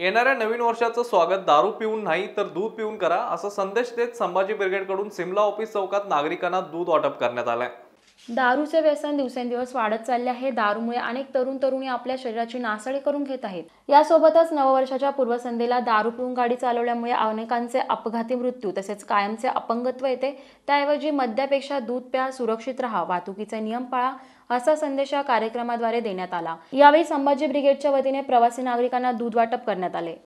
येणाऱ्या नवीन वर्षाचं स्वागत दारू पिऊन नाही तर दूध पिऊन करा असा संदेश देत संभाजी ब्रिगेडकडून सिमला ऑफिस चौकात नागरिकांना दूध वाटप करण्यात आलंय दारूचे व्यसन दिवसेंदिवस वाढत चालले आहे दारूमुळे अनेक तरुण तरुणी आपल्या शरीराची नासाडी करून घेत आहेत यासोबतच नववर्षाच्या पूर्वसंध्येला दारू पिऊन गाडी चालवल्यामुळे अनेकांचे अपघाती मृत्यू तसेच कायमचे अपंगत्व येते त्याऐवजी मद्यापेक्षा दूध प्या सुरक्षित राहा वाहतुकीचे नियम पाळा असा संदेश या कार्यक्रमाद्वारे देण्यात आला यावेळी संभाजी ब्रिगेडच्या वतीने प्रवासी नागरिकांना दूध वाटप करण्यात आले